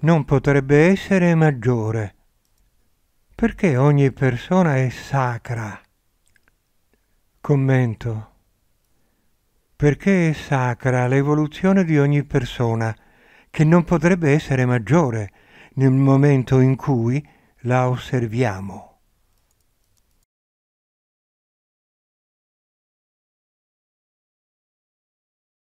non potrebbe essere maggiore, perché ogni persona è sacra. Commento. Perché è sacra l'evoluzione di ogni persona, che non potrebbe essere maggiore nel momento in cui la osserviamo.